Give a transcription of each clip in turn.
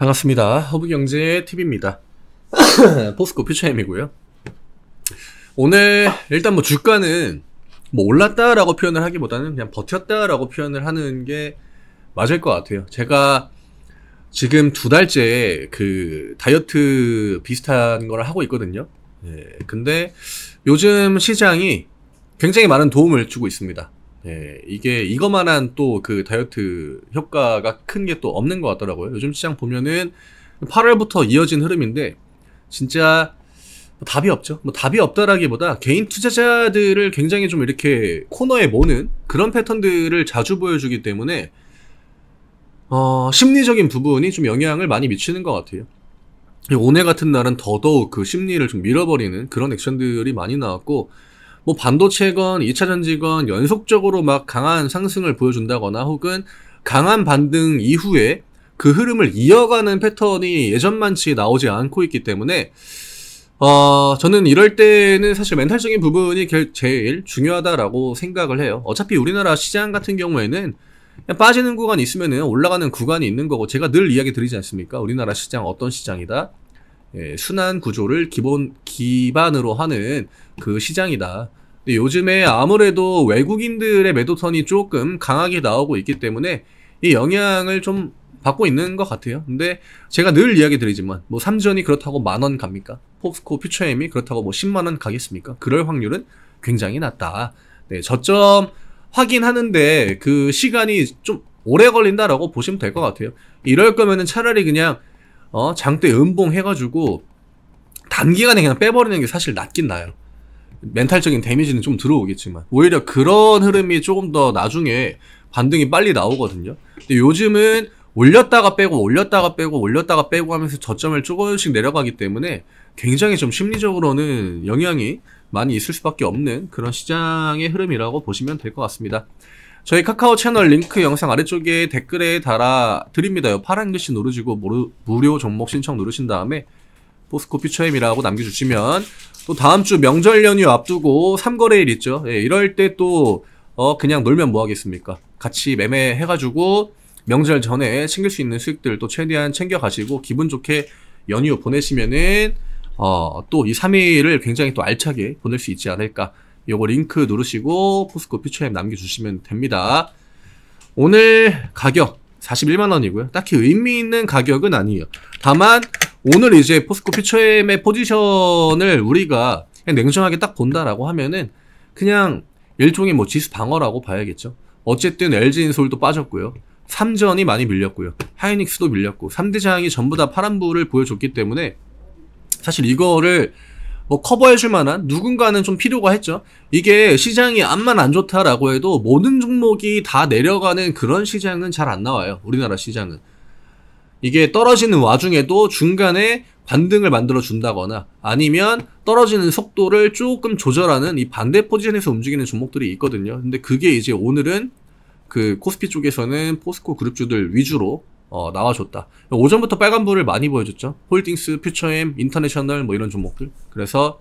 반갑습니다. 허브경제 TV입니다. 포스코 퓨처엠이고요. 오늘 일단 뭐 주가는 뭐 올랐다라고 표현을 하기보다는 그냥 버텼다라고 표현을 하는 게 맞을 것 같아요. 제가 지금 두 달째 그 다이어트 비슷한 걸 하고 있거든요. 예, 근데 요즘 시장이 굉장히 많은 도움을 주고 있습니다. 예, 이게 이거만한 또 그 다이어트 효과가 큰 게 또 없는 것 같더라고요. 요즘 시장 보면은 8월부터 이어진 흐름인데 진짜 뭐 답이 없죠. 뭐 답이 없다라기보다 개인 투자자들을 굉장히 좀 이렇게 코너에 모는 그런 패턴들을 자주 보여주기 때문에 어, 심리적인 부분이 좀 영향을 많이 미치는 것 같아요. 오늘 같은 날은 더더욱 그 심리를 좀 밀어버리는 그런 액션들이 많이 나왔고 뭐 반도체건 2차 전지건 연속적으로 막 강한 상승을 보여준다거나 혹은 강한 반등 이후에 그 흐름을 이어가는 패턴이 예전만치 나오지 않고 있기 때문에 어, 저는 이럴 때는 사실 멘탈적인 부분이 제일 중요하다라고 생각을 해요. 어차피 우리나라 시장 같은 경우에는 빠지는 구간이 있으면 올라가는 구간이 있는 거고 제가 늘 이야기 드리지 않습니까? 우리나라 시장 어떤 시장이다? 예, 순환 구조를 기본 기반으로 하는 그 시장이다. 근데 요즘에 아무래도 외국인들의 매도선이 조금 강하게 나오고 있기 때문에 이 영향을 좀 받고 있는 것 같아요. 근데 제가 늘 이야기 드리지만 뭐 삼전이 그렇다고 만원 갑니까? 포스코 퓨처엠이 그렇다고 뭐 10만 원 가겠습니까? 그럴 확률은 굉장히 낮다. 네, 저점 확인하는데 그 시간이 좀 오래 걸린다라고 보시면 될 것 같아요. 이럴 거면은 차라리 그냥 어, 장대 음봉 해가지고 단기간에 그냥 빼버리는 게 사실 낫긴 나요. 멘탈적인 데미지는 좀 들어오겠지만 오히려 그런 흐름이 조금 더 나중에 반등이 빨리 나오거든요. 근데 요즘은 올렸다가 빼고 올렸다가 빼고 올렸다가 빼고 하면서 저점을 조금씩 내려가기 때문에 굉장히 좀 심리적으로는 영향이 많이 있을 수밖에 없는 그런 시장의 흐름이라고 보시면 될 것 같습니다. 저희 카카오 채널 링크 영상 아래쪽에 댓글에 달아 드립니다요. 파란 글씨 누르시고 무료, 무료 종목 신청 누르신 다음에 포스코 피처엠이라고 남겨주시면 또 다음 주 명절 연휴 앞두고 3거래일 있죠. 예, 이럴 때또 어, 그냥 놀면 뭐 하겠습니까? 같이 매매해가지고 명절 전에 챙길 수 있는 수익들 또 최대한 챙겨가시고 기분 좋게 연휴 보내시면은 어, 또이 3일을 굉장히 또 알차게 보낼 수 있지 않을까 요거 링크 누르시고 포스코 퓨처앱 남겨주시면 됩니다. 오늘 가격 41만원이고요. 딱히 의미 있는 가격은 아니에요. 다만 오늘 이제 포스코 퓨처엠의 포지션을 우리가 냉정하게 딱 본다라고 하면은 그냥 일종의 뭐 지수 방어라고 봐야겠죠. 어쨌든 LG인솔도 빠졌고요. 삼전이 많이 밀렸고요. 하이닉스도 밀렸고 3대장이 전부 다 파란불을 보여줬기 때문에 사실 이거를 뭐 커버해줄 만한 누군가는 좀 필요가 했죠. 이게 시장이 암만 안 좋다라고 해도 모든 종목이 다 내려가는 그런 시장은 잘 안 나와요. 우리나라 시장은. 이게 떨어지는 와중에도 중간에 반등을 만들어 준다거나 아니면 떨어지는 속도를 조금 조절하는 이 반대 포지션에서 움직이는 종목들이 있거든요. 근데 그게 이제 오늘은 그 코스피 쪽에서는 포스코 그룹주들 위주로 어, 나와줬다. 오전부터 빨간불을 많이 보여줬죠. 홀딩스, 퓨처엠, 인터내셔널 뭐 이런 종목들. 그래서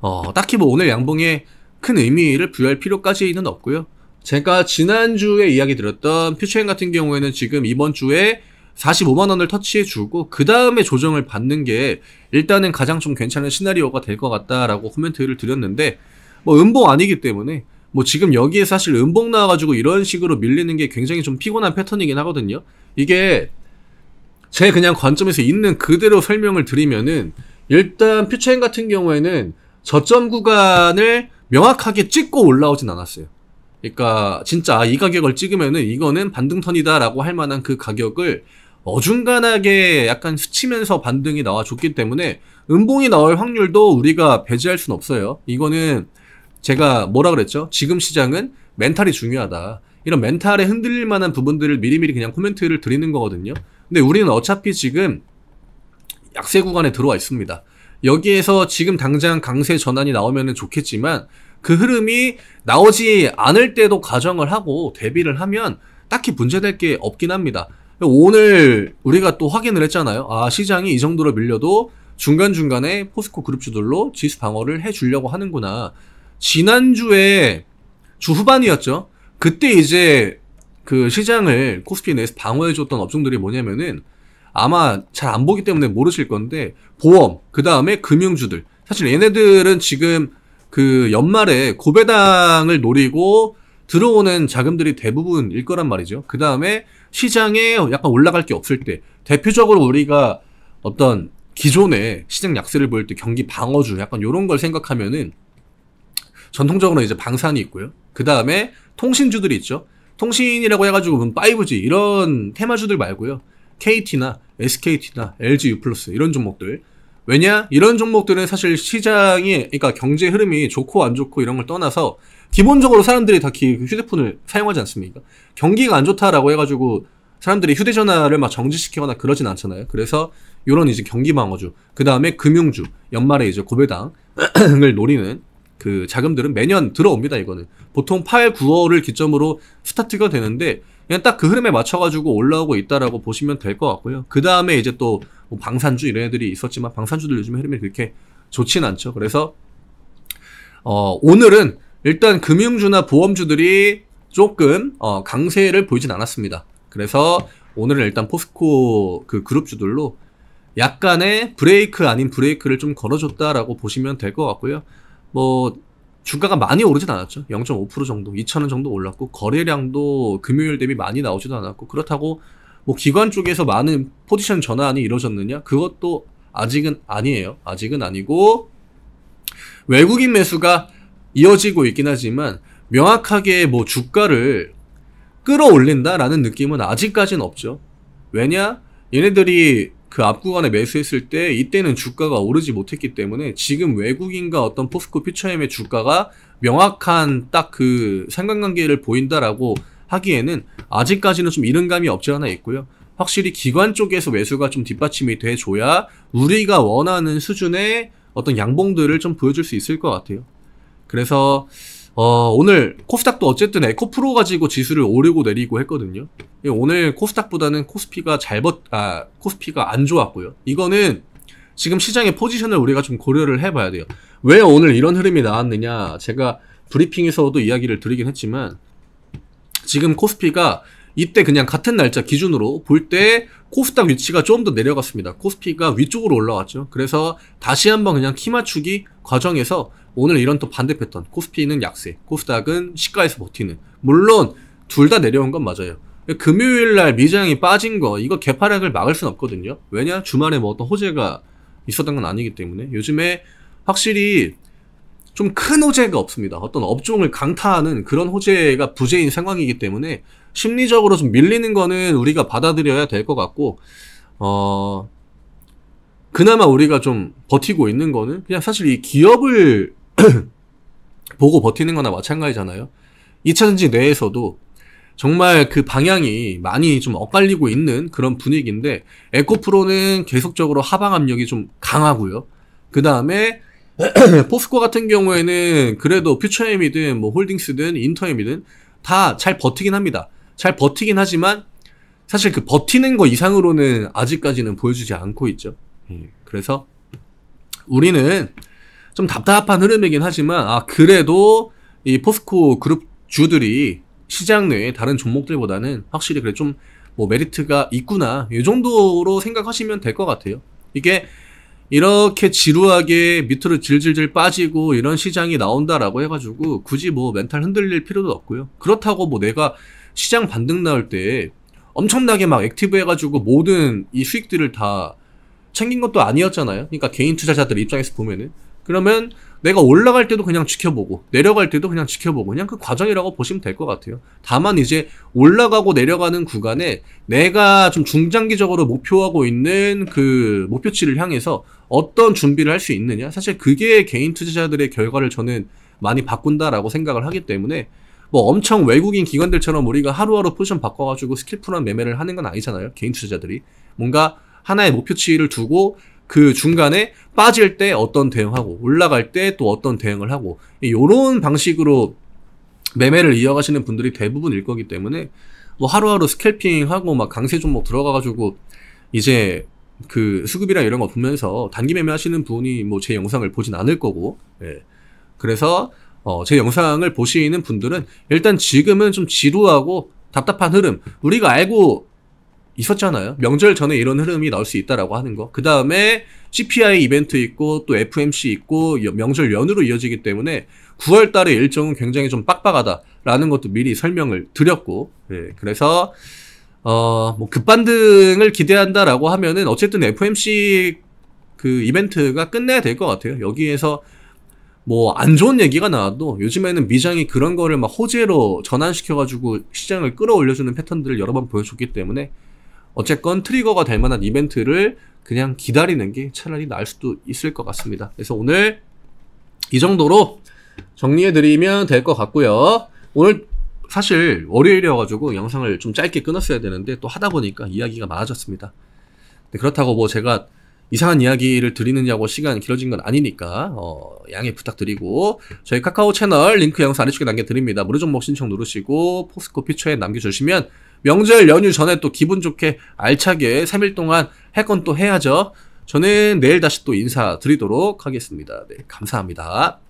어, 딱히 뭐 오늘 양봉에 큰 의미를 부여할 필요까지는 없고요. 제가 지난주에 이야기 드렸던 퓨처엠 같은 경우에는 지금 이번 주에 45만원을 터치해주고 그 다음에 조정을 받는 게 일단은 가장 좀 괜찮은 시나리오가 될 것 같다라고 코멘트를 드렸는데 뭐 음봉 아니기 때문에 뭐 지금 여기에 사실 음봉 나와가지고 이런 식으로 밀리는 게 굉장히 좀 피곤한 패턴이긴 하거든요. 이게 제 그냥 관점에서 있는 그대로 설명을 드리면은 일단 퓨처인 같은 경우에는 저점 구간을 명확하게 찍고 올라오진 않았어요. 그러니까 진짜 아, 이 가격을 찍으면은 이거는 반등턴이다라고 할 만한 그 가격을 어중간하게 약간 스치면서 반등이 나와줬기 때문에 음봉이 나올 확률도 우리가 배제할 순 없어요. 이거는 제가 뭐라 그랬죠? 지금 시장은 멘탈이 중요하다. 이런 멘탈에 흔들릴 만한 부분들을 미리미리 그냥 코멘트를 드리는 거거든요. 근데 우리는 어차피 지금 약세 구간에 들어와 있습니다. 여기에서 지금 당장 강세 전환이 나오면 좋겠지만 그 흐름이 나오지 않을 때도 가정을 하고 대비를 하면 딱히 문제될 게 없긴 합니다. 오늘 우리가 또 확인을 했잖아요. 아, 시장이 이 정도로 밀려도 중간중간에 포스코 그룹주들로 지수 방어를 해주려고 하는구나. 지난주에 주 후반이었죠. 그때 이제 그 시장을 코스피 내에서 방어해줬던 업종들이 뭐냐면은 아마 잘 안 보기 때문에 모르실 건데 보험, 그 다음에 금융주들. 사실 얘네들은 지금 그 연말에 고배당을 노리고 들어오는 자금들이 대부분일 거란 말이죠. 그 다음에 시장에 약간 올라갈 게 없을 때 대표적으로 우리가 어떤 기존의 시장 약세를 보일 때 경기 방어주 약간 요런걸 생각하면은 전통적으로 이제 방산이 있고요. 그 다음에 통신주들이 있죠. 통신이라고 해가지고 5G 이런 테마주들 말고요. KT나 SKT나 LG U+ 이런 종목들. 왜냐? 이런 종목들은 사실 시장이 그러니까 경제 흐름이 좋고 안 좋고 이런 걸 떠나서 기본적으로 사람들이 다 휴대폰을 사용하지 않습니까? 경기가 안 좋다라고 해가지고 사람들이 휴대전화를 막 정지시키거나 그러진 않잖아요. 그래서 이런 이제 경기 방어주, 그 다음에 금융주, 연말에 이제 고배당을 노리는 그 자금들은 매년 들어옵니다. 이거는 보통 8, 9월을 기점으로 스타트가 되는데 그냥 딱 그 흐름에 맞춰가지고 올라오고 있다라고 보시면 될 것 같고요. 그 다음에 이제 또뭐 방산주 이런 애들이 있었지만 방산주들 요즘 흐름이 그렇게 좋진 않죠. 그래서 어, 오늘은 일단 금융주나 보험주들이 조금 어, 강세를 보이진 않았습니다. 그래서 오늘은 일단 포스코 그 그룹주들로 약간의 브레이크 아닌 브레이크를 좀 걸어줬다라고 보시면 될 것 같고요. 뭐 주가가 많이 오르진 않았죠. 0.5% 정도, 2천원 정도 올랐고 거래량도 금요일 대비 많이 나오지도 않았고 그렇다고 뭐 기관 쪽에서 많은 포지션 전환이 이루어졌느냐? 그것도 아직은 아니에요. 아직은 아니고 외국인 매수가 이어지고 있긴 하지만 명확하게 뭐 주가를 끌어올린다라는 느낌은 아직까지는 없죠. 왜냐? 얘네들이 그 앞구간에 매수했을 때 이때는 주가가 오르지 못했기 때문에 지금 외국인과 어떤 포스코 퓨처엠의 주가가 명확한 딱 그 상관관계를 보인다라고 하기에는 아직까지는 좀 이른 감이 없지 않아 있고요. 확실히 기관 쪽에서 매수가 좀 뒷받침이 돼줘야 우리가 원하는 수준의 어떤 양봉들을 좀 보여줄 수 있을 것 같아요. 그래서 어, 오늘 코스닥도 어쨌든 에코프로 가지고 지수를 오르고 내리고 했거든요. 예, 오늘 코스닥보다는 코스피가 잘 벗, 아, 코스피가 안 좋았고요. 이거는 지금 시장의 포지션을 우리가 좀 고려를 해봐야 돼요. 왜 오늘 이런 흐름이 나왔느냐. 제가 브리핑에서도 이야기를 드리긴 했지만, 지금 코스피가 이때 그냥 같은 날짜 기준으로 볼 때 코스닥 위치가 좀 더 내려갔습니다. 코스피가 위쪽으로 올라왔죠. 그래서 다시 한번 그냥 키 맞추기 과정에서 오늘 이런 또 반대 패턴. 코스피는 약세, 코스닥은 시가에서 버티는. 물론 둘 다 내려온 건 맞아요. 금요일 날 미장이 빠진 거 이거 개파락을 막을 순 없거든요. 왜냐? 주말에 뭐 어떤 호재가 있었던 건 아니기 때문에 요즘에 확실히 좀 큰 호재가 없습니다. 어떤 업종을 강타하는 그런 호재가 부재인 상황이기 때문에 심리적으로 좀 밀리는 거는 우리가 받아들여야 될 것 같고 어 그나마 우리가 좀 버티고 있는 거는 그냥 사실 이 기업을 보고 버티는 거나 마찬가지잖아요. 2차 전지 내에서도 정말 그 방향이 많이 좀 엇갈리고 있는 그런 분위기인데 에코프로는 계속적으로 하방 압력이 좀 강하고요. 그 다음에 포스코 같은 경우에는 그래도 퓨처엠이든 뭐 홀딩스든 인터엠이든 다 잘 버티긴 합니다. 잘 버티긴 하지만 사실 그 버티는 거 이상으로는 아직까지는 보여주지 않고 있죠. 음, 그래서 우리는 좀 답답한 흐름이긴 하지만 아 그래도 이 포스코 그룹 주들이 시장 내에 다른 종목들보다는 확실히 그래 좀 뭐 메리트가 있구나 이 정도로 생각하시면 될 것 같아요. 이게 이렇게 지루하게 밑으로 질질질 빠지고 이런 시장이 나온다라고 해가지고 굳이 뭐 멘탈 흔들릴 필요도 없고요. 그렇다고 뭐 내가 시장 반등 나올 때 엄청나게 막 액티브 해가지고 모든 이 수익들을 다 챙긴 것도 아니었잖아요. 그러니까 개인 투자자들 입장에서 보면은 그러면 내가 올라갈 때도 그냥 지켜보고 내려갈 때도 그냥 지켜보고 그냥 그 과정이라고 보시면 될 것 같아요. 다만 이제 올라가고 내려가는 구간에 내가 좀 중장기적으로 목표하고 있는 그 목표치를 향해서 어떤 준비를 할 수 있느냐 사실 그게 개인 투자자들의 결과를 저는 많이 바꾼다라고 생각을 하기 때문에 뭐 엄청 외국인 기관들처럼 우리가 하루하루 포지션 바꿔가지고 스킬풀한 매매를 하는 건 아니잖아요 개인 투자자들이 뭔가 하나의 목표치를 두고 그 중간에 빠질 때 어떤 대응하고 올라갈 때 또 어떤 대응을 하고 이런 방식으로 매매를 이어가시는 분들이 대부분일 거기 때문에 뭐 하루하루 스캘핑하고 막 강세 종목 들어가가지고 이제 그 수급이랑 이런 거 보면서 단기 매매 하시는 분이 뭐 제 영상을 보진 않을 거고 예. 그래서 어, 제 영상을 보시는 분들은 일단 지금은 좀 지루하고 답답한 흐름 우리가 알고 있었잖아요. 명절 전에 이런 흐름이 나올 수 있다라고 하는 거. 그 다음에 CPI 이벤트 있고 또 FMC 있고 명절 연으로 이어지기 때문에 9월 달의 일정은 굉장히 좀 빡빡하다라는 것도 미리 설명을 드렸고, 예, 그래서 어, 뭐 급반등을 기대한다라고 하면은 어쨌든 FMC 그 이벤트가 끝내야 될 것 같아요. 여기에서 뭐 안 좋은 얘기가 나와도 요즘에는 미장이 그런 거를 막 호재로 전환시켜가지고 시장을 끌어올려주는 패턴들을 여러 번 보여줬기 때문에 어쨌건 트리거가 될 만한 이벤트를 그냥 기다리는 게 차라리 나을 수도 있을 것 같습니다. 그래서 오늘 이 정도로 정리해드리면 될 것 같고요. 오늘 사실 월요일이어가지고 영상을 좀 짧게 끊었어야 되는데 또 하다 보니까 이야기가 많아졌습니다. 그렇다고 뭐 제가 이상한 이야기를 드리느냐고 시간 길어진 건 아니니까 어, 양해 부탁드리고 저희 카카오 채널 링크 영상 아래쪽에 남겨드립니다. 무료 종목 신청 누르시고 포스코 피처에 남겨주시면 명절 연휴 전에 또 기분 좋게 알차게 3일 동안 해건또 해야죠. 저는 내일 다시 또 인사드리도록 하겠습니다. 네, 감사합니다.